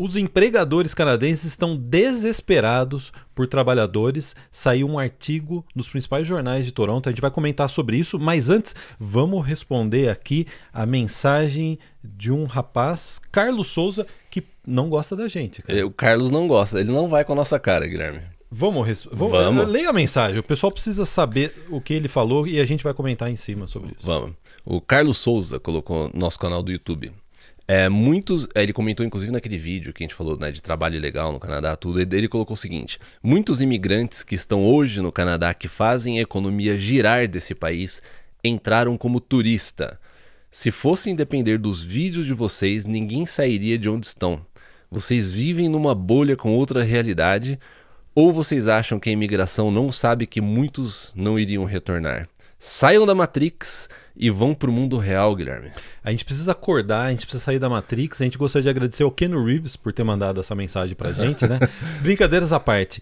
Os empregadores canadenses estão desesperados por trabalhadores. Saiu um artigo nos principais jornais de Toronto. A gente vai comentar sobre isso, mas antes vamos responder aqui a mensagem de um rapaz, Carlos Souza, que não gosta da gente. Cara. É, o Carlos não gosta, ele não vai com a nossa cara, Guilherme. Vamos, responder. vamos, vamos. Eh, leia a mensagem. O pessoal precisa saber o que ele falou e a gente vai comentar em cima sobre isso. Vamos. O Carlos Souza colocou no nosso canal do YouTube. É, muitos. É, ele comentou, inclusive, naquele vídeo que a gente falou né, de trabalho ilegal no Canadá, tudo. Ele, ele colocou o seguinte: muitos imigrantes que estão hoje no Canadá, que fazem a economia girar desse país, entraram como turista. Se fossem depender dos vídeos de vocês, ninguém sairia de onde estão. Vocês vivem numa bolha com outra realidade, ou vocês acham que a imigração não sabe que muitos não iriam retornar? Saiam da Matrix e vão para o mundo real, Guilherme. A gente precisa acordar, a gente precisa sair da Matrix. A gente gostaria de agradecer ao Ken Reeves por ter mandado essa mensagem para a gente, né? Brincadeiras à parte.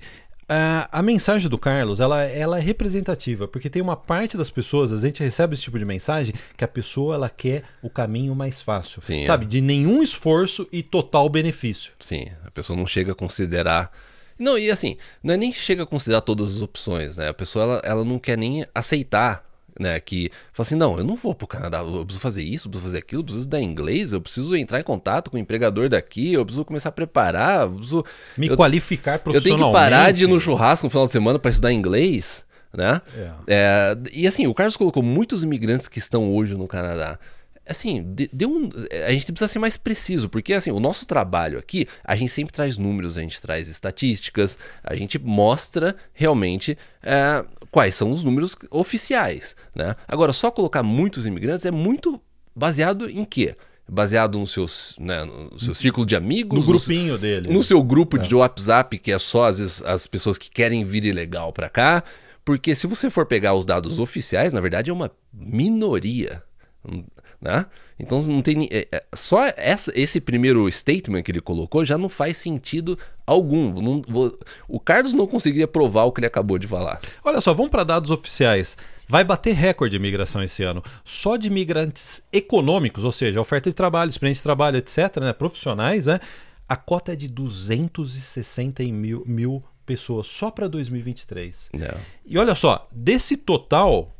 Uh, a mensagem do Carlos ela, ela é representativa, porque tem uma parte das pessoas, a gente recebe esse tipo de mensagem, que a pessoa ela quer o caminho mais fácil. Sim, sabe? É. De nenhum esforço e total benefício. Sim, a pessoa não chega a considerar. Não, e assim, não é nem chega a considerar todas as opções, né? A pessoa ela, ela não quer nem aceitar né? Que fala assim: não, eu não vou pro Canadá, eu preciso fazer isso, eu preciso fazer aquilo, eu preciso dar inglês, eu preciso entrar em contato com o empregador daqui, eu preciso começar a preparar, eu preciso. Me eu, qualificar profissionalmente. Eu tenho que parar de ir no churrasco no final de semana para estudar inglês, né? É. É, e assim, o Carlos colocou muitos imigrantes que estão hoje no Canadá assim, deu um, a gente precisa ser mais preciso, porque assim, o nosso trabalho aqui, a gente sempre traz números, a gente traz estatísticas, a gente mostra realmente é, quais são os números oficiais, né? Agora, só colocar muitos imigrantes é muito baseado em quê? baseado no seu, né, no seu círculo de amigos. No grupinho no, dele. No seu grupo é. de WhatsApp, que é só as as pessoas que querem vir ilegal para cá. Porque se você for pegar os dados oficiais, na verdade é uma minoria né? Então não tem é, é, só essa, esse primeiro statement que ele colocou já não faz sentido algum. Não, vou, o Carlos não conseguiria provar o que ele acabou de falar. Olha só, vamos para dados oficiais. Vai bater recorde de migração esse ano, só de migrantes econômicos, ou seja, oferta de trabalho, experiência de trabalho, etc., né? profissionais, né? A cota é de 260 mil, mil pessoas só para 2023. Não. E olha só, desse total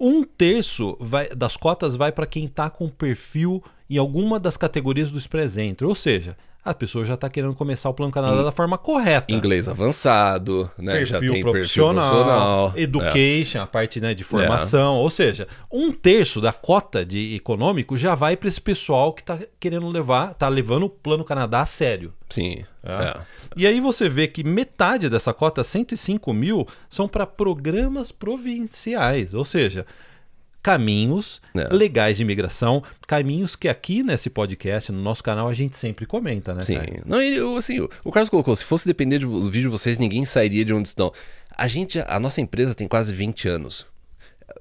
um terço vai, das cotas vai para quem está com perfil em alguma das categorias do Sprezentro. Ou seja, a pessoa já está querendo começar o Plano Canadá In... da forma correta. Inglês avançado, né? Perfil já tem profissional, perfil profissional. Né? Education, é. a parte né, de formação. É. Ou seja, um terço da cota de econômico já vai para esse pessoal que está querendo levar, está levando o Plano Canadá a sério. Sim. É. é. E aí você vê que metade dessa cota, 105 mil, são para programas provinciais. Ou seja, caminhos é. legais de imigração, caminhos que aqui nesse podcast, no nosso canal, a gente sempre comenta, né? Sim. Não, ele, assim, o Carlos colocou, se fosse depender do vídeo de vocês, ninguém sairia de onde estão. A gente, a nossa empresa tem quase 20 anos.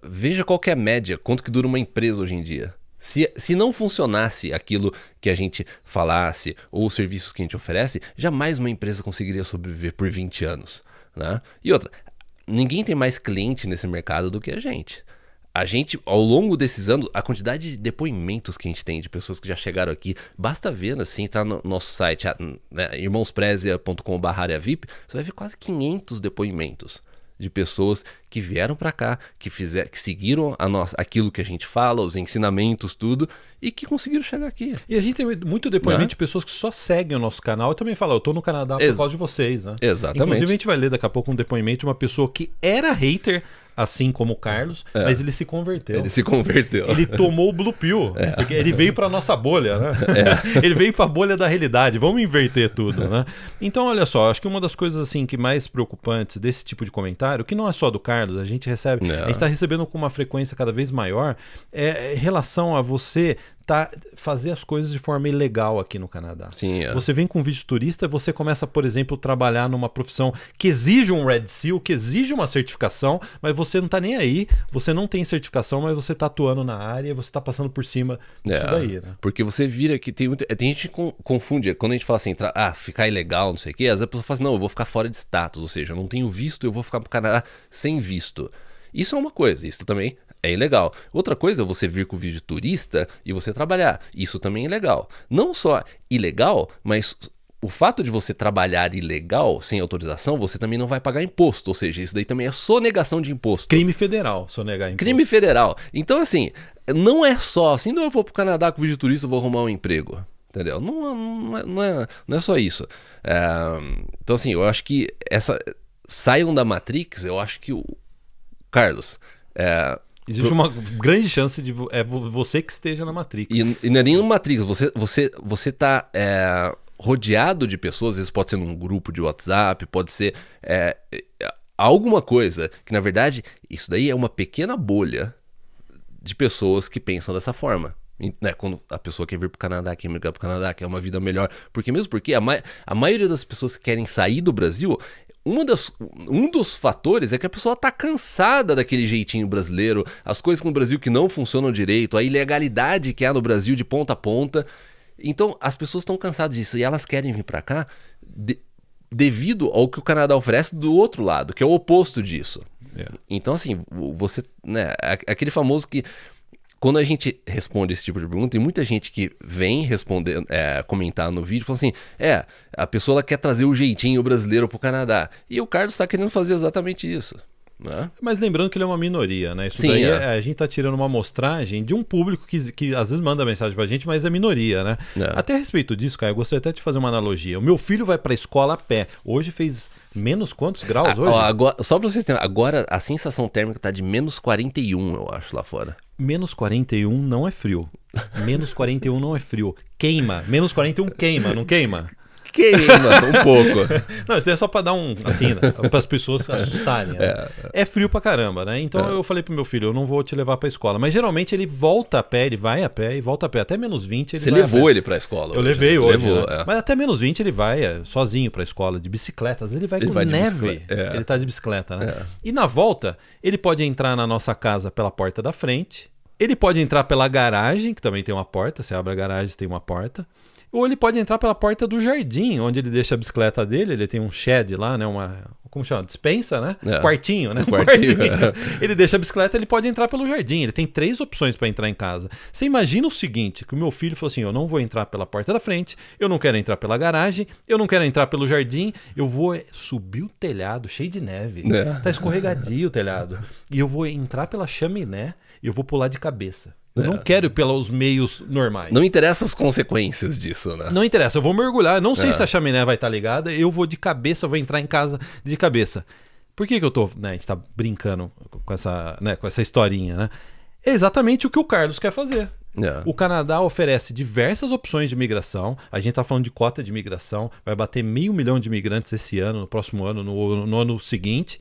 Veja qual é a média, quanto que dura uma empresa hoje em dia. Se, se não funcionasse aquilo que a gente falasse ou os serviços que a gente oferece, jamais uma empresa conseguiria sobreviver por 20 anos. Né? E outra, ninguém tem mais cliente nesse mercado do que a gente. A gente, ao longo desses anos, a quantidade de depoimentos que a gente tem de pessoas que já chegaram aqui, basta ver, assim, entrar no nosso site, né, irmãosprezia.com.br VIP, você vai ver quase 500 depoimentos de pessoas que vieram para cá, que fizeram, que seguiram a nossa, aquilo que a gente fala, os ensinamentos, tudo, e que conseguiram chegar aqui. E a gente tem muito depoimento né? de pessoas que só seguem o nosso canal e também falam, eu tô no Canadá por Ex causa de vocês, né? Exatamente. Inclusive a gente vai ler daqui a pouco um depoimento de uma pessoa que era hater, assim como o Carlos, é. mas ele se converteu. Ele se converteu. Ele tomou o Blue Pill, é. ele veio para nossa bolha, né? É. ele veio para a bolha da realidade. Vamos inverter tudo, né? Então, olha só, acho que uma das coisas assim que mais preocupantes desse tipo de comentário, que não é só do Carlos, a gente recebe, a gente está recebendo com uma frequência cada vez maior, é, é em relação a você tentar fazer as coisas de forma ilegal aqui no Canadá. Sim, é. Você vem com um visto turista, você começa, por exemplo, trabalhar numa profissão que exige um Red Seal, que exige uma certificação, mas você não tá nem aí, você não tem certificação, mas você tá atuando na área, você tá passando por cima é, disso daí, né? Porque você vira que tem muita Tem gente que confunde, é, quando a gente fala assim, ah, ficar ilegal, não sei o quê, às vezes a pessoa fala assim, não, eu vou ficar fora de status, ou seja, eu não tenho visto, eu vou ficar pro Canadá sem visto. Isso é uma coisa, isso também é ilegal. Outra coisa é você vir com vídeo turista e você trabalhar. Isso também é ilegal. Não só ilegal, mas o fato de você trabalhar ilegal sem autorização, você também não vai pagar imposto. Ou seja, isso daí também é sonegação de imposto. Crime federal, sonegar imposto. Crime federal. Então, assim, não é só assim, não, eu vou pro Canadá com vídeo turista, e vou arrumar um emprego. Entendeu? Não, não, é, não, é, não é só isso. É, então, assim, eu acho que essa. Saiam da Matrix, eu acho que o. Carlos, é, Existe uma grande chance de é você que esteja na Matrix. E, e não é nem no Matrix, você, você, você tá, é, rodeado de pessoas, às vezes pode ser num grupo de WhatsApp, pode ser é, é, alguma coisa, que na verdade isso daí é uma pequena bolha de pessoas que pensam dessa forma. E, né, quando a pessoa quer vir para o Canadá, quer migrar para o Canadá, quer uma vida melhor. Porque mesmo porque a, ma a maioria das pessoas que querem sair do Brasil, uma das, um dos fatores é que a pessoa tá cansada daquele jeitinho brasileiro, as coisas no Brasil que não funcionam direito, a ilegalidade que há no Brasil de ponta a ponta. Então, as pessoas estão cansadas disso e elas querem vir para cá de, devido ao que o Canadá oferece do outro lado, que é o oposto disso. Yeah. É. Então, assim, você. Né, aquele famoso que quando a gente responde esse tipo de pergunta, tem muita gente que vem responder, é, comentar no vídeo, fala assim: é, a pessoa quer trazer o jeitinho brasileiro pro Canadá. E o Carlos está querendo fazer exatamente isso. Né? Mas lembrando que ele é uma minoria, né? Isso Sim, daí é. é a gente está tirando uma amostragem de um público que, que às vezes manda mensagem para a gente, mas é minoria, né? É. Até a respeito disso, cara, eu gostaria até de fazer uma analogia. O meu filho vai para a escola a pé. Hoje fez menos quantos graus ah, hoje? Ó, agora, só para vocês terem, agora a sensação térmica está de menos 41, eu acho, lá fora. Menos 41 não é frio. Menos 41 não é frio. Queima. Menos 41 queima, não queima? fiquei, é mano, um pouco. não, isso é só pra dar um. Assim, né, as pessoas assustarem. Né? É. é. frio pra caramba, né? Então é. eu falei pro meu filho, eu não vou te levar pra escola. Mas geralmente ele volta a pé, ele vai a pé e volta a pé. Até menos 20 ele Você levou ele pra escola. Eu hoje, levei né? hoje. Levou, né? é. Mas até menos 20 ele vai é, sozinho pra escola, de bicicleta. Às vezes ele vai ele com vai neve. É. Ele tá de bicicleta, né? E na volta, ele pode entrar na nossa casa pela porta da frente. Ele pode entrar pela garagem, que também tem uma porta. Você abre a garagem, tem uma porta. Ou ele pode entrar pela porta do jardim, onde ele deixa a bicicleta dele, ele tem um shed lá, né? Uma. Como chama? Dispensa, né? É. Quartinho, né? Quartinho. Quartinho. É. ele deixa a bicicleta, ele pode entrar pelo jardim. Ele tem três opções para entrar em casa. Você imagina o seguinte: que o meu filho falou assim: eu não vou entrar pela porta da frente, eu não quero entrar pela garagem, eu não quero entrar pelo jardim, eu vou subir o telhado cheio de neve. É. Tá escorregadio o telhado. E eu vou entrar pela chaminé e eu vou pular de cabeça. Eu é. não quero pelos meios normais. Não interessa as consequências disso, né? Não interessa, eu vou mergulhar. não sei é. se a chaminé vai estar tá ligada, eu vou de cabeça, vou entrar em casa de cabeça. Por que, que eu tô. Né, a gente tá brincando com essa, né, com essa historinha, né? É exatamente o que o Carlos quer fazer. É. O Canadá oferece diversas opções de migração. A gente está falando de cota de migração. Vai bater meio milhão de imigrantes esse ano, no próximo ano, no, no ano seguinte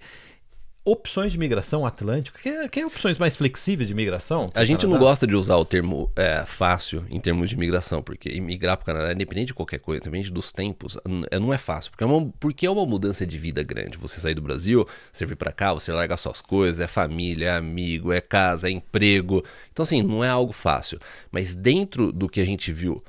opções de migração atlântica? Quer, é, é opções mais flexíveis de migração? A gente Canadá? Tá, não tá. gosta de usar o termo é, fácil em termos de migração, porque migrar para o Canadá, é independente de qualquer coisa, independente dos tempos, não é fácil, porque é uma, porque é uma mudança de vida grande. Você sair do Brasil, você vir para cá, você larga suas coisas, é família, é amigo, é casa, é emprego. Então, assim, não é algo fácil. Mas dentro do que a gente viu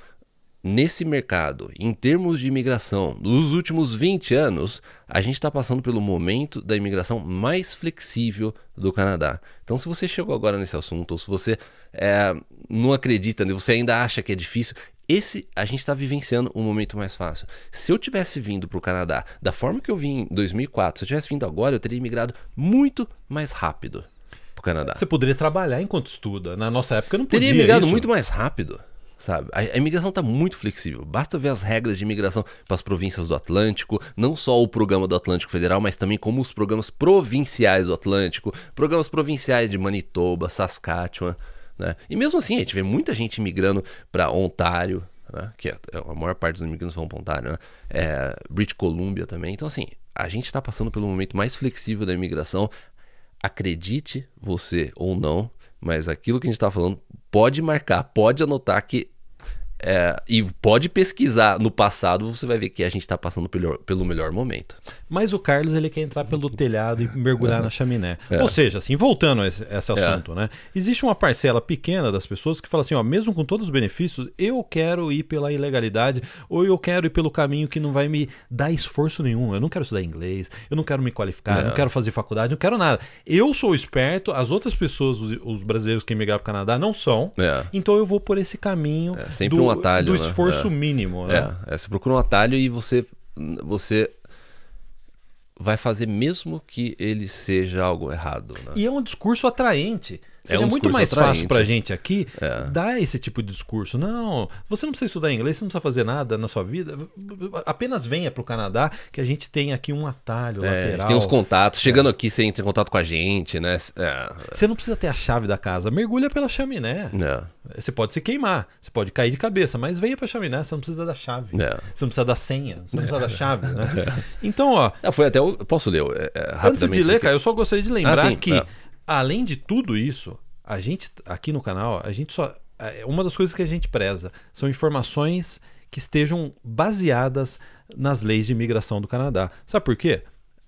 Nesse mercado, em termos de imigração, nos últimos 20 anos, a gente está passando pelo momento da imigração mais flexível do Canadá. Então, se você chegou agora nesse assunto, ou se você é, não acredita, né, você ainda acha que é difícil, esse a gente está vivenciando um momento mais fácil. Se eu tivesse vindo para o Canadá da forma que eu vim em 2004, se eu tivesse vindo agora, eu teria imigrado muito mais rápido para o Canadá. Você poderia trabalhar enquanto estuda. Na nossa época, não poderia. Teria imigrado isso. muito mais rápido sabe? A, a imigração está muito flexível. Basta ver as regras de imigração para as províncias do Atlântico, não só o programa do Atlântico Federal, mas também como os programas provinciais do Atlântico, programas provinciais de Manitoba, Saskatchewan, né? E mesmo assim, a gente vê muita gente imigrando para Ontário, né? que é, é, a maior parte dos imigrantes vão para Ontário, né? é, British Columbia também. Então, assim, a gente está passando pelo momento mais flexível da imigração. Acredite você ou não, mas aquilo que a gente está falando pode marcar, pode anotar que é, e pode pesquisar no passado, você vai ver que a gente está passando pelo, pelo melhor momento. Mas o Carlos ele quer entrar pelo telhado e mergulhar é. na chaminé. É. Ou seja, assim, voltando a esse, a esse é. assunto, né? Existe uma parcela pequena das pessoas que fala assim: ó, mesmo com todos os benefícios, eu quero ir pela ilegalidade, ou eu quero ir pelo caminho que não vai me dar esforço nenhum. Eu não quero estudar inglês, eu não quero me qualificar, eu não é. quero fazer faculdade, não quero nada. Eu sou esperto, as outras pessoas, os, os brasileiros que migraram para o Canadá, não são. É. Então eu vou por esse caminho. É, sempre do... um um atalho. Do né? esforço é. mínimo, né? É, é, você procura um atalho e você, você vai fazer mesmo que ele seja algo errado. Né? E é um discurso atraente. É um muito mais atraente. fácil pra gente aqui é. dar esse tipo de discurso. Não, você não precisa estudar inglês, você não precisa fazer nada na sua vida. Apenas venha pro Canadá que a gente tem aqui um atalho é, lateral. Tem os contatos. Chegando é. aqui, você entra em contato com a gente, né? É. Você não precisa ter a chave da casa. Mergulha pela chaminé. É. Você pode se queimar, você pode cair de cabeça, mas venha pra chaminé, você não precisa da chave. É. Você não precisa da senha, você não precisa da chave. Né? Então, ó. Ah, foi até o. Posso ler? rapidamente. Antes de ler, cara, eu só gostaria de lembrar ah, que ah além de tudo isso, a gente aqui no canal, a gente só é, uma das coisas que a gente preza são informações que estejam baseadas nas leis de imigração do Canadá. Sabe por quê?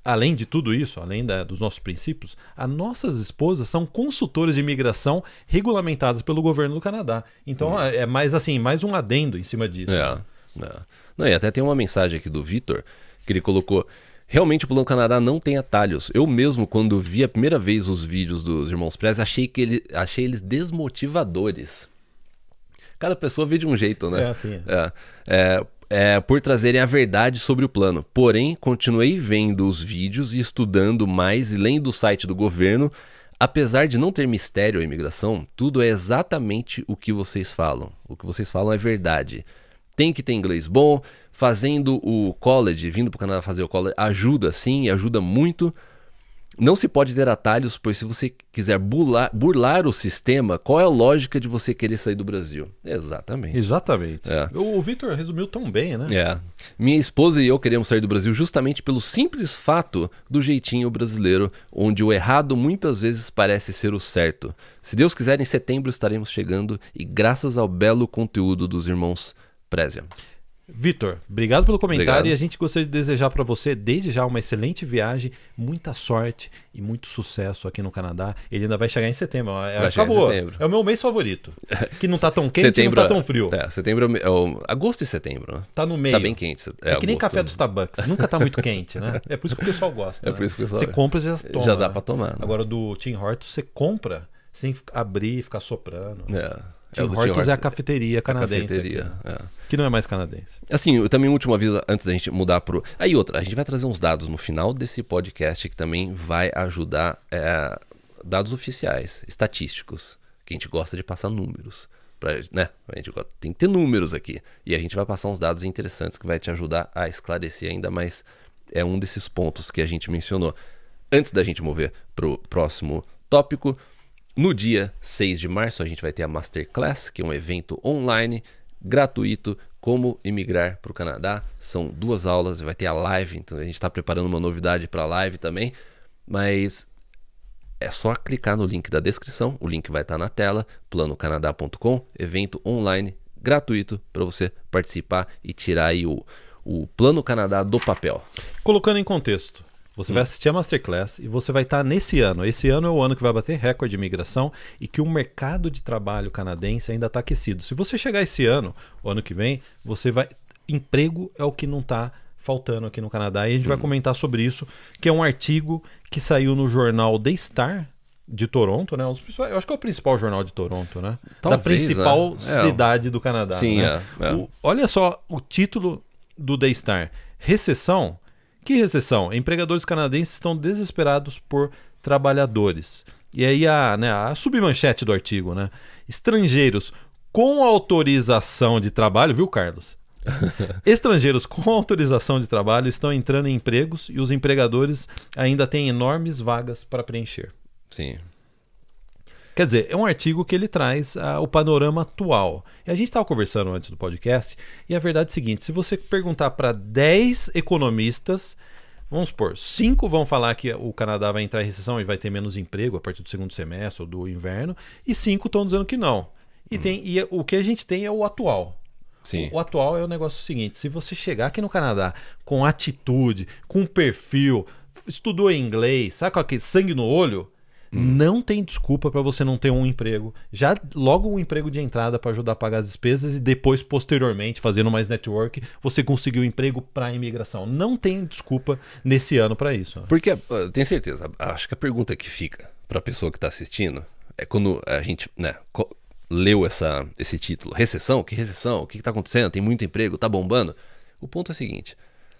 Além de tudo isso, além da, dos nossos princípios, as nossas esposas são consultoras de imigração regulamentadas pelo governo do Canadá. Então uhum. é, é mais assim, mais um adendo em cima disso. É, é. Não, e até tem uma mensagem aqui do Vitor que ele colocou. Realmente o Plano Canadá não tem atalhos. Eu mesmo, quando vi a primeira vez os vídeos dos Irmãos Prez, achei, que ele, achei eles desmotivadores. Cada pessoa vê de um jeito, né? É assim. É. é. É, é, por trazerem a verdade sobre o plano. Porém, continuei vendo os vídeos e estudando mais e lendo o site do governo. Apesar de não ter mistério a imigração, tudo é exatamente o que vocês falam. O que vocês falam é verdade. Tem que ter inglês bom, fazendo o college, vindo para o Canadá fazer o college, ajuda sim, ajuda muito. Não se pode ter atalhos, pois se você quiser burlar, burlar o sistema, qual é a lógica de você querer sair do Brasil? Exatamente. Exatamente. É. O, Victor resumiu tão bem, né? É. Minha esposa e eu queríamos sair do Brasil justamente pelo simples fato do jeitinho brasileiro, onde o errado muitas vezes parece ser o certo. Se Deus quiser, em setembro estaremos chegando e graças ao belo conteúdo dos irmãos Présia. Vitor, obrigado pelo comentário obrigado. e a gente gostaria de desejar para você, desde já, uma excelente viagem, muita sorte e muito sucesso aqui no Canadá. Ele ainda vai chegar em setembro. É, acabou. Setembro. É o meu mês favorito. Que não tá tão quente setembro, não tá é- tão frio. É, setembro é, é o, agosto e setembro, né? Tá no meio. Tá bem quente. É, é que agosto. nem café né? do Starbucks, nunca tá muito quente, né? É por isso que o pessoal gosta. É por né? isso que o pessoal Você compra e já toma. Já dá para tomar. Né? Agora do Tim Hortons, você compra, sem abrir e ficar soprando. É. É Tim é, Hortons, Hortons é a cafeteria é canadense. A cafeteria, aqui, né? é. Que não é mais canadense. Assim, eu também um último aviso antes da gente mudar pro. Aí outra, a gente vai trazer uns dados no final desse podcast que também vai ajudar é, dados oficiais, estatísticos, que a gente gosta de passar números. Pra, né? A gente tem que ter números aqui. E a gente vai passar uns dados interessantes que vai te ajudar a esclarecer ainda mais. É um desses pontos que a gente mencionou. Antes da gente mover para o próximo tópico, no dia 6 de março, a gente vai ter a Masterclass, que é um evento online gratuito como imigrar para o Canadá. São duas aulas, vai ter a live, então a gente está preparando uma novidade para a live também. Mas é só clicar no link da descrição, o link vai estar tá na tela, planocanadá.com, evento online gratuito para você participar e tirar aí o, o Plano Canadá do papel. Colocando em contexto, você hum. vai assistir a Masterclass e você vai estar nesse ano. Esse ano é o ano que vai bater recorde de imigração e que o mercado de trabalho canadense ainda está aquecido. Se você chegar esse ano, o ano que vem, você vai. Emprego é o que não está faltando aqui no Canadá. E a gente hum. vai comentar sobre isso, que é um artigo que saiu no jornal The Star, de Toronto, né? Um eu acho que é o principal jornal de Toronto, né? Talvez, da principal é. é. cidade é. do Canadá. Sim, né? É, é, o, olha só o título do The Star: Recessão que recessão? Empregadores canadenses estão desesperados por trabalhadores. E aí a, né, a submanchete do artigo, né? Estrangeiros com autorização de trabalho, viu, Carlos? Estrangeiros com autorização de trabalho estão entrando em empregos e os empregadores ainda têm enormes vagas para preencher. Sim. Quer dizer, é um artigo que ele traz ah, o panorama atual. E a gente estava conversando antes do podcast, e a verdade é a seguinte: se você perguntar para 10 economistas, vamos supor, 5 vão falar que o Canadá vai entrar em recessão e vai ter menos emprego a partir do segundo semestre ou do inverno, e 5 estão dizendo que não. E, hum. tem, e é, o que a gente tem é o atual. Sim. O atual é o negócio seguinte: se você chegar aqui no Canadá com atitude, com perfil, estudou inglês, sabe com é aquele sangue no olho, Hum. Não tem desculpa para você não ter um emprego. Já logo um emprego de entrada para ajudar a pagar as despesas e depois, posteriormente, fazendo mais network, você conseguir um emprego para imigração. Não tem desculpa nesse ano para isso. Porque, eu ah, tenho certeza, acho que a pergunta que fica para a pessoa que está assistindo é quando a gente né, leu essa, esse título: Recessão? Que recessão? O que está acontecendo? Tem muito emprego? Está bombando? O ponto é o seguinte: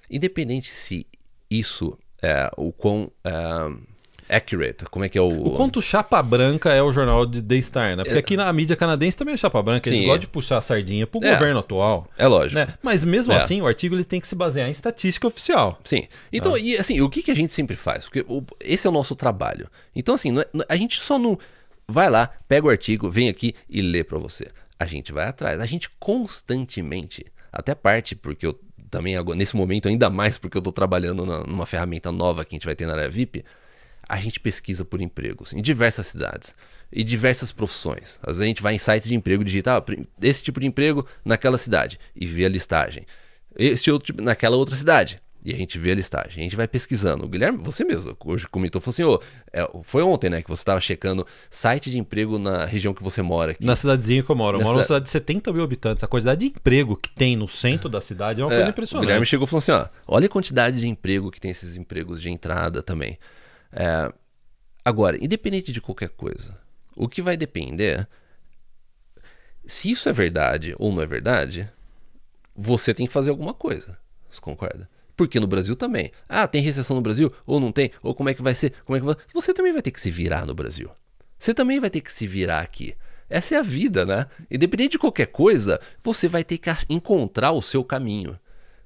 independente se isso, é, o quão. É, accurate. Como é que é o. O conto Chapa Branca é o jornal de The Star, né? Porque é... aqui na mídia canadense também é Chapa Branca. Sim, eles gosta gostam de é. puxar a sardinha pro é. governo atual. É lógico. Né? Mas mesmo é. assim, o artigo ele tem que se basear em estatística oficial. Sim. Então, ah. e assim, o que, que a gente sempre faz? Porque o... esse é o nosso trabalho. Então, assim, é, a gente só não. Vai lá, pega o artigo, vem aqui e lê para você. A gente vai atrás. A gente constantemente, até parte porque eu também nesse momento ainda mais porque eu estou trabalhando numa ferramenta nova que a gente vai ter na área VIP, a gente pesquisa por empregos em diversas cidades e diversas profissões. Às vezes a gente vai em site de emprego digital, ah, esse tipo de emprego naquela cidade e vê a listagem. Esse outro tipo, naquela outra cidade. E a gente vê a listagem, a gente vai pesquisando. O Guilherme, você mesmo, hoje comentou, falou assim: oh, é, foi ontem, né, que você estava checando site de emprego na região que você mora. Aqui. Na cidadezinha que eu moro. Eu na moro numa cidade... cidade de 70 mil habitantes. A quantidade de emprego que tem no centro da cidade é uma é, coisa impressionante. O Guilherme chegou e falou assim: ó, olha a quantidade de emprego que tem esses empregos de entrada também. É, agora, independente de qualquer coisa, o que vai depender se isso é verdade ou não é verdade, você tem que fazer alguma coisa. Você concorda? Porque no Brasil também. Ah, tem recessão no Brasil ou não tem? Ou como é que vai ser? Como é que vai... Você também vai ter que se virar no Brasil. Você também vai ter que se virar aqui. Essa é a vida, né? Independente de qualquer coisa, você vai ter que encontrar o seu caminho.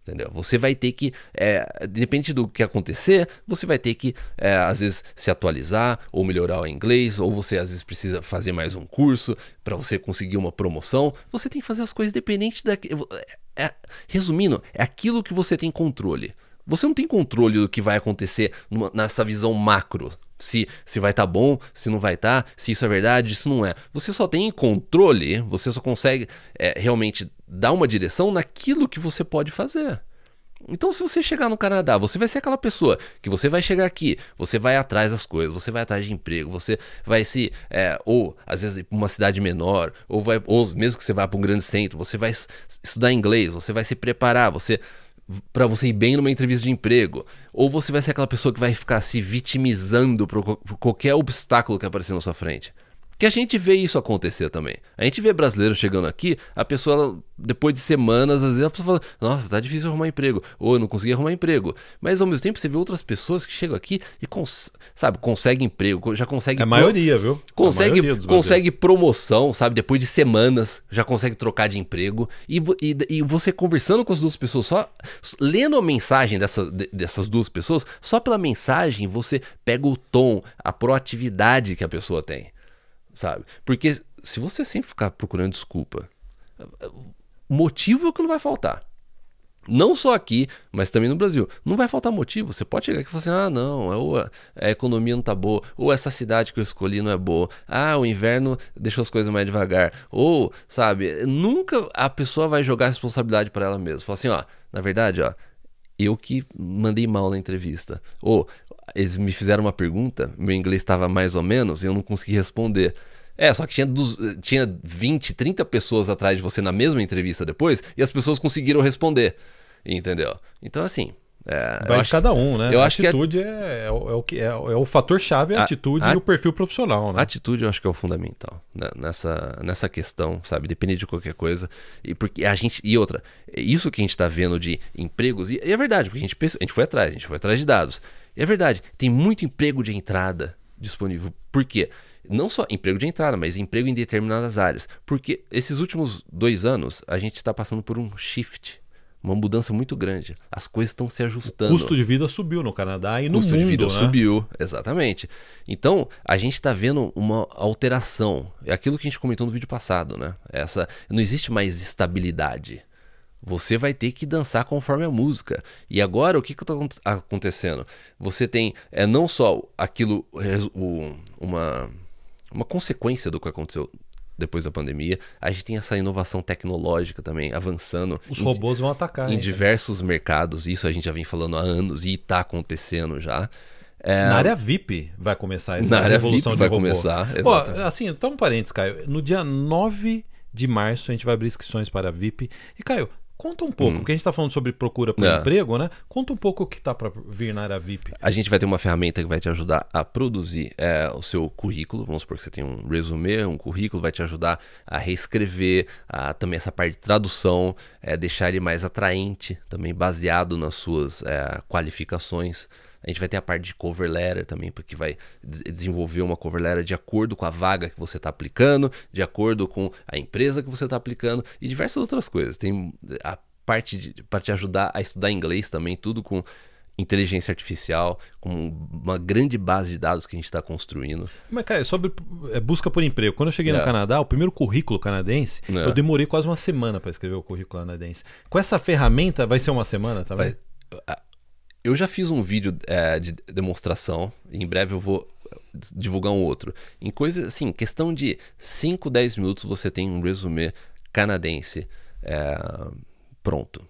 Entendeu? Você vai ter que, é, depende do que acontecer, você vai ter que, é, às vezes, se atualizar ou melhorar o inglês, ou você às vezes precisa fazer mais um curso para você conseguir uma promoção. Você tem que fazer as coisas dependente da. É, é, resumindo, é aquilo que você tem controle. Você não tem controle do que vai acontecer nessa visão macro. Se, se vai estar tá bom, se não vai estar, tá, se isso é verdade, isso não é. Você só tem controle, você só consegue é, realmente dar uma direção naquilo que você pode fazer. Então, se você chegar no Canadá, você vai ser aquela pessoa que você vai chegar aqui, você vai atrás das coisas, você vai atrás de emprego, você vai se. É, ou às vezes para uma cidade menor, ou, vai, ou mesmo que você vá para um grande centro, você vai estudar inglês, você vai se preparar, você para você ir bem numa entrevista de emprego. Ou você vai ser aquela pessoa que vai ficar se vitimizando por, qualquer obstáculo que aparecer na sua frente. Que a gente vê isso acontecer também. A gente vê brasileiro chegando aqui, a pessoa, depois de semanas, às vezes a pessoa fala: Nossa, tá difícil arrumar emprego, ou eu não consegui arrumar emprego. Mas ao mesmo tempo você vê outras pessoas que chegam aqui e, cons sabe, consegue emprego, já consegue. É a maioria, viu? Consegue, maioria consegue promoção, sabe, depois de semanas, já consegue trocar de emprego. E, e, e você conversando com as duas pessoas, só lendo a mensagem dessa, dessas duas pessoas, só pela mensagem você pega o tom, a proatividade que a pessoa tem sabe? Porque se você sempre ficar procurando desculpa, motivo é que não vai faltar. Não só aqui, mas também no Brasil. Não vai faltar motivo. Você pode chegar aqui e falar assim: ah, não, é ou a, a economia não tá boa, ou essa cidade que eu escolhi não é boa, ah, o inverno deixou as coisas mais devagar, ou, sabe, nunca a pessoa vai jogar a responsabilidade para ela mesma. Falar assim: ó, na verdade, ó, eu que mandei mal na entrevista. Ou, eles me fizeram uma pergunta, meu inglês estava mais ou menos e eu não consegui responder. É, só que tinha, dos, tinha 20, 30 pessoas atrás de você na mesma entrevista depois e as pessoas conseguiram responder, entendeu? Então, assim. É, Vai cada um, né? Eu a acho atitude que é, é, é, é, o, que é, é, o fator chave, é a, a atitude a, e o perfil profissional. Né? A atitude eu acho que é o fundamental né? nessa, nessa questão, sabe? Depende de qualquer coisa. E porque a gente e outra, isso que a gente está vendo de empregos e, e é verdade, porque a gente a gente foi atrás, a gente foi atrás de dados. E é verdade, tem muito emprego de entrada disponível. Por quê? Não só emprego de entrada, mas emprego em determinadas áreas. Porque esses últimos dois anos a gente está passando por um shift uma mudança muito grande. As coisas estão se ajustando. O custo de vida subiu no Canadá e no custo mundo. Custo de vida né? subiu, exatamente. Então, a gente está vendo uma alteração. É aquilo que a gente comentou no vídeo passado, né? Essa não existe mais estabilidade. Você vai ter que dançar conforme a música. E agora o que está acontecendo? Você tem é, não só aquilo, o, uma, uma consequência do que aconteceu depois da pandemia. A gente tem essa inovação tecnológica também avançando. Os em, robôs vão atacar. Em hein, diversos cara. mercados, isso a gente já vem falando há anos e está acontecendo já. É... Na área VIP vai começar essa Na área revolução VIP de vai robô. começar. Pô, assim, então um parênteses, Caio. No dia 9 de março a gente vai abrir inscrições para a VIP. E, Caio, Conta um pouco, hum. porque a gente está falando sobre procura por é. emprego, né? Conta um pouco o que está para vir na área VIP. A gente vai ter uma ferramenta que vai te ajudar a produzir é, o seu currículo. Vamos supor que você tem um resumê, um currículo, vai te ajudar a reescrever, a, também essa parte de tradução, é, deixar ele mais atraente, também baseado nas suas é, qualificações. A gente vai ter a parte de cover letter também, porque vai desenvolver uma cover letter de acordo com a vaga que você está aplicando, de acordo com a empresa que você está aplicando e diversas outras coisas. Tem a parte para te ajudar a estudar inglês também, tudo com inteligência artificial, com uma grande base de dados que a gente está construindo. Mas, cara, é sobre é busca por emprego. Quando eu cheguei é. no Canadá, o primeiro currículo canadense, é. eu demorei quase uma semana para escrever o currículo canadense. Com essa ferramenta, vai ser uma semana também? Tá vai eu já fiz um vídeo é, de demonstração, em breve eu vou divulgar um outro. Em coisa assim, questão de 5, 10 minutos você tem um resumê canadense é, pronto.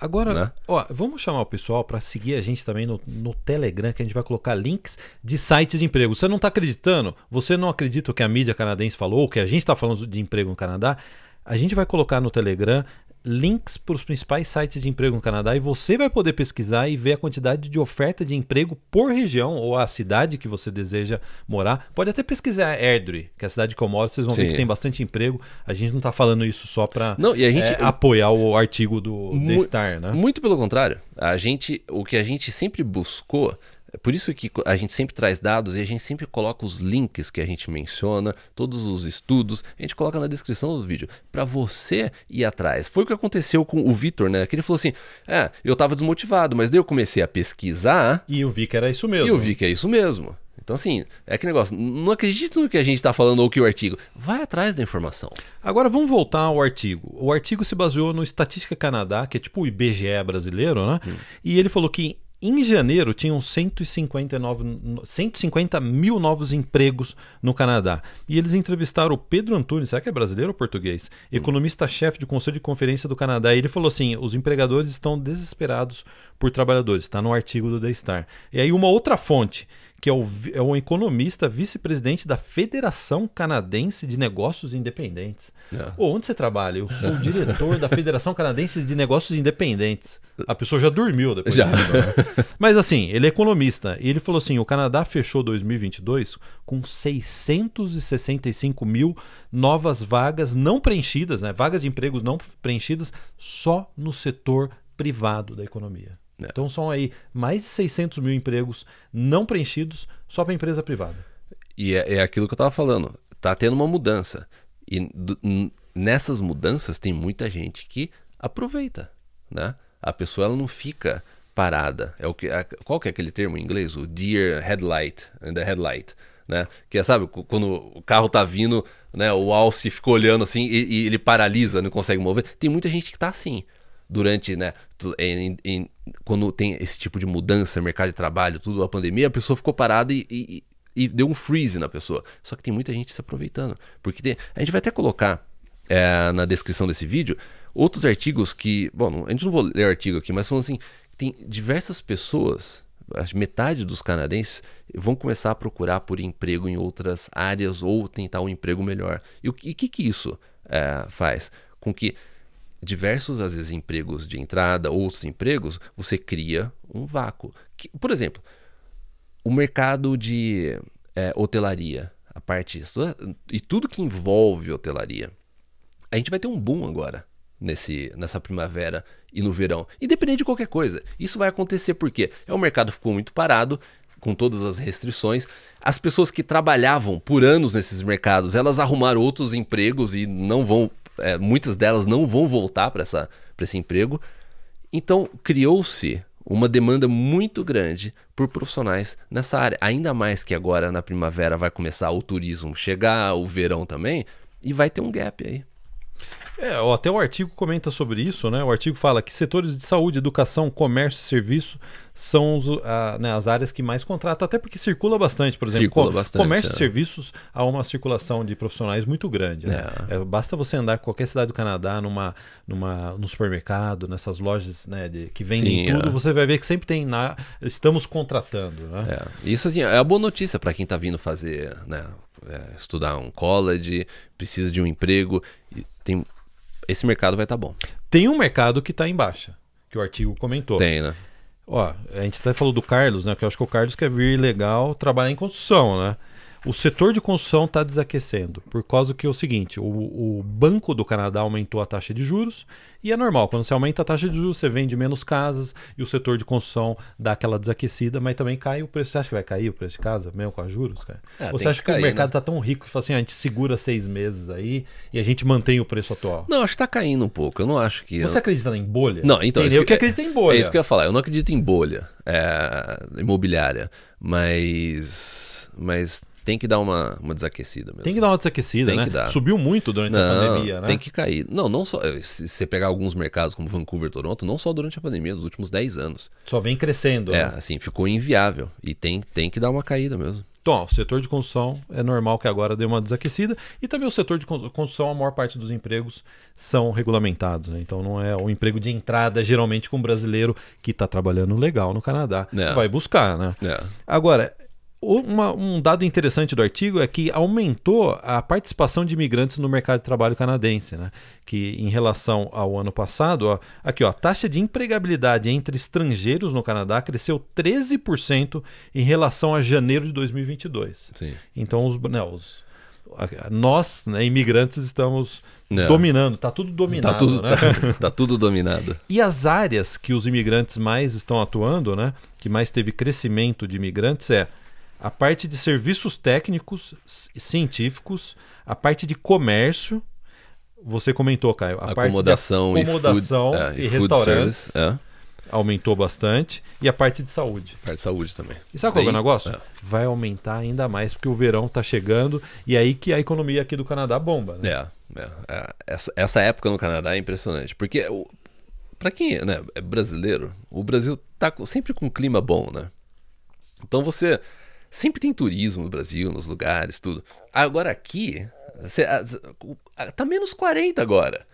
Agora, né? ó, vamos chamar o pessoal para seguir a gente também no, no, Telegram, que a gente vai colocar links de sites de emprego. Você não está acreditando? Você não acredita o que a mídia canadense falou, o que a gente está falando de emprego no Canadá? A gente vai colocar no Telegram links para os principais sites de emprego no Canadá e você vai poder pesquisar e ver a quantidade de oferta de emprego por região ou a cidade que você deseja morar. Pode até pesquisar Airdrie, que é a cidade de Comodos, vocês vão Sim. ver que tem bastante emprego. A gente não está falando isso só para é, apoiar o artigo do The Star, né? Muito pelo contrário. A gente, o que a gente sempre buscou é por isso que a gente sempre traz dados e a gente sempre coloca os links que a gente menciona, todos os estudos, a gente coloca na descrição do vídeo, para você ir atrás. Foi o que aconteceu com o Vitor, né? Que ele falou assim: é, eu tava desmotivado, mas daí eu comecei a pesquisar. E eu vi que era isso mesmo. E eu vi que é isso mesmo. Então, assim, é que negócio, não acredite no que a gente está falando ou que o artigo. Vai atrás da informação. Agora vamos voltar ao artigo. O artigo se baseou no Estatística Canadá, que é tipo o IBGE brasileiro, né? Hum. E ele falou que em janeiro, tinham 159, 150 mil novos empregos no Canadá. E eles entrevistaram o Pedro Antunes, será que é brasileiro ou português? Hum. Economista-chefe do Conselho de Conferência do Canadá. E ele falou assim: os empregadores estão desesperados por trabalhadores. Está no artigo do The Star. E aí, uma outra fonte que é, o, é um economista vice-presidente da Federação Canadense de Negócios Independentes. É. onde você trabalha? Eu sou diretor da Federação Canadense de Negócios Independentes. A pessoa já dormiu depois. Já. Né? Mas assim, ele é economista e ele falou assim: o Canadá fechou 2022 com 665 mil novas vagas não preenchidas, né? vagas de empregos não preenchidas só no setor privado da economia. É. Então são aí mais de 600 mil empregos não preenchidos só para empresa privada. E é, é aquilo que eu estava falando. Está tendo uma mudança. E nessas mudanças tem muita gente que aproveita. Né? A pessoa ela não fica parada. É o que, a, qual que é aquele termo em inglês? O deer headlight, the headlight. Né? Que é, sabe, quando o carro tá vindo, né, o alce fica olhando assim e, e ele paralisa, não consegue mover. Tem muita gente que tá assim durante, né, em, em, quando tem esse tipo de mudança, mercado de trabalho, tudo, a pandemia, a pessoa ficou parada e, e, e deu um freeze na pessoa. Só que tem muita gente se aproveitando. Porque tem, a gente vai até colocar é, na descrição desse vídeo outros artigos que. Bom, a gente não vou ler o artigo aqui, mas falando assim: tem diversas pessoas metade dos canadenses vão começar a procurar por emprego em outras áreas ou tentar um emprego melhor. E o que, que, que isso é, faz? Com que diversos, às vezes, empregos de entrada, outros empregos, você cria um vácuo. Que, por exemplo, o mercado de é, hotelaria, a parte e tudo que envolve hotelaria, a gente vai ter um boom agora nesse, nessa primavera e no verão, independente de qualquer coisa. Isso vai acontecer porque é o mercado ficou muito parado com todas as restrições. As pessoas que trabalhavam por anos nesses mercados, elas arrumaram outros empregos e não vão é, muitas delas não vão voltar para esse emprego. Então, criou-se uma demanda muito grande por profissionais nessa área. Ainda mais que agora na primavera vai começar o turismo chegar, o verão também, e vai ter um gap aí. É, até o artigo comenta sobre isso, né? O artigo fala que setores de saúde, educação, comércio e serviço são os, a, né, as áreas que mais contratam, até porque circula bastante, por exemplo. Circula com, bastante, comércio é. e serviços há uma circulação de profissionais muito grande. Né? É. É, basta você andar em qualquer cidade do Canadá, numa, numa, no supermercado, nessas lojas né, de, que vendem Sim, tudo, é. você vai ver que sempre tem na, estamos contratando. Né? É, isso assim, é a boa notícia para quem está vindo fazer, né? É, estudar um college, precisa de um emprego. Tem esse mercado vai estar tá bom. Tem um mercado que está em baixa, que o artigo comentou. Tem, né? Ó, a gente até falou do Carlos, né? Que eu acho que o Carlos quer vir legal trabalhar em construção, né? O setor de construção está desaquecendo, por causa que é o seguinte: o, o, Banco do Canadá aumentou a taxa de juros, e é normal, quando você aumenta a taxa de juros, você vende menos casas e o setor de construção dá aquela desaquecida, mas também cai o preço. Você acha que vai cair o preço de casa, mesmo com a juros? Cara? É, Ou você acha que, que cair, o né? mercado está né? tão rico que fala assim: ah, a gente segura seis meses aí e a gente mantém o preço atual? Não, acho que está caindo um pouco. Eu não acho que. Você acredita em bolha? Não, então. Entendeu? Isso que, é acredito é em bolha. É isso que eu ia falar. Eu não acredito em bolha é, imobiliária, mas. Mas tem que dar uma, uma desaquecida mesmo. Tem que dar uma desaquecida, tem né? Que dar. Subiu muito durante não, a pandemia, né? Tem que cair. Não, não só. Eh, se você pegar alguns mercados como Vancouver, Toronto, não só durante a pandemia, nos últimos 10 anos. Só vem crescendo. É, né? assim, ficou inviável. E tem, tem que dar uma caída mesmo. Então, ó, o setor de construção é normal que agora dê uma desaquecida. E também o setor de construção, a maior parte dos empregos são regulamentados. Né? Então, não é o emprego de entrada, geralmente, com um brasileiro que está trabalhando legal no Canadá. É. Vai buscar, né? É. Agora, uma, um dado interessante do artigo é que aumentou a participação de imigrantes no mercado de trabalho canadense, né? que em relação ao ano passado, ó, aqui ó, a taxa de empregabilidade entre estrangeiros no Canadá cresceu 13% em relação a janeiro de 2022. Sim. Então os, né, os nós, né, imigrantes, estamos é. dominando, está tudo dominado. Está tudo, né? tá, tá tudo dominado. E as áreas que os imigrantes mais estão atuando, né, que mais teve crescimento de imigrantes, é a parte de serviços técnicos, científicos, a parte de comércio, você comentou, Caio, a acomodação parte de acomodação e, food, e, é, e restaurantes service, é. aumentou bastante e a parte de saúde. A parte de saúde também. E sabe qual é o negócio? É. Vai aumentar ainda mais porque o verão está chegando e é aí que a economia aqui do Canadá bomba, né? É, é, é. Essa, essa época no Canadá é impressionante, porque para quem né, é brasileiro, o Brasil tá sempre com um clima bom, né? Então você Sempre tem turismo no Brasil, nos lugares, tudo. Agora aqui, cê, tá menos 40 agora.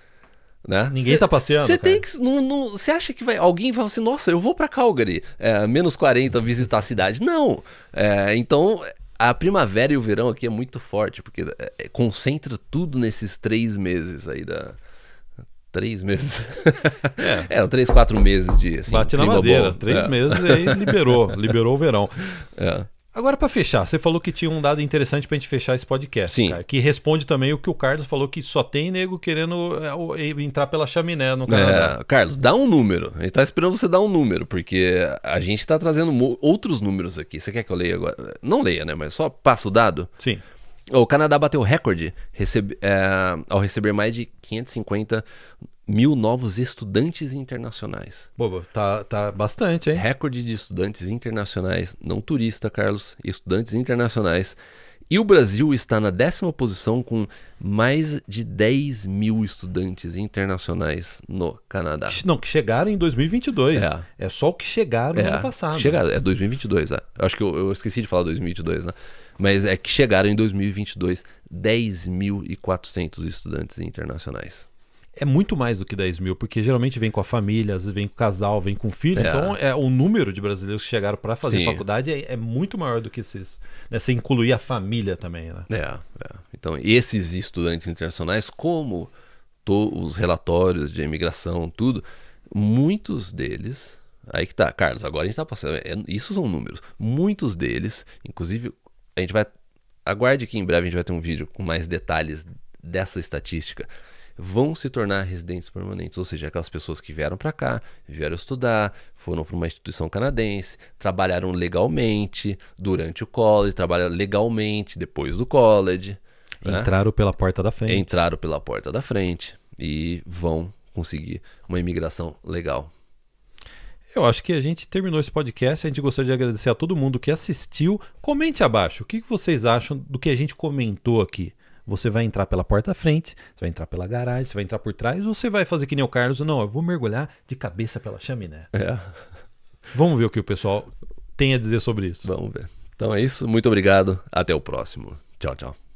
Né? Ninguém cê, tá passeando. Você tem que. Você acha que vai, alguém vai assim, nossa, eu vou para Calgary, é, menos 40, visitar a cidade. Não. É, então, a primavera e o verão aqui é muito forte, porque é, é, concentra tudo nesses três meses aí da. Três meses. É, é três, quatro meses de. Assim, Bate na madeira. Bom. Três é. meses e aí liberou. liberou o verão. É. Agora, para fechar, você falou que tinha um dado interessante para a gente fechar esse podcast, Sim. Cara, que responde também o que o Carlos falou, que só tem nego querendo é, entrar pela chaminé no canal. É, né? Carlos, dá um número. A gente tá esperando você dar um número, porque a gente está trazendo outros números aqui. Você quer que eu leia agora? Não leia, né? Mas só passa o dado. Sim. O Canadá bateu recorde recebe, é, ao receber mais de 550 mil novos estudantes internacionais. Bobo, tá, tá bastante, hein? Recorde de estudantes internacionais, não turista, Carlos, estudantes internacionais. E o Brasil está na décima posição com mais de 10 mil estudantes internacionais no Canadá. Não, que chegaram em 2022. É, é só o que chegaram é. no ano passado. Chegaram, é 2022. É. Acho que eu, eu esqueci de falar 2022, né? Mas é que chegaram em 2022 10.400 estudantes internacionais. É muito mais do que 10 mil, porque geralmente vem com a família, às vezes vem com o casal, vem com o filho. É. Então, é, o número de brasileiros que chegaram para fazer Sim. faculdade é, é, muito maior do que esses. Né? Você incluir a família também, né? É, é. Então, esses estudantes internacionais, como os relatórios de imigração, tudo, muitos deles Aí que tá, Carlos, agora a gente tá passando. É, isso são números. Muitos deles, inclusive a gente vai. Aguarde que em breve a gente vai ter um vídeo com mais detalhes dessa estatística. Vão se tornar residentes permanentes, ou seja, aquelas pessoas que vieram para cá, vieram estudar, foram para uma instituição canadense, trabalharam legalmente durante o college, trabalharam legalmente depois do college. Né? Entraram né? pela porta da frente. Entraram pela porta da frente e vão conseguir uma imigração legal. Eu acho que a gente terminou esse podcast. A gente gostaria de agradecer a todo mundo que assistiu. Comente abaixo o que vocês acham do que a gente comentou aqui. Você vai entrar pela porta frente, você vai entrar pela garagem, você vai entrar por trás, ou você vai fazer que nem o Carlos? Não, eu vou mergulhar de cabeça pela chaminé. É. Vamos ver o que o pessoal tem a dizer sobre isso. Vamos ver. Então é isso. Muito obrigado. Até o próximo. Tchau, tchau.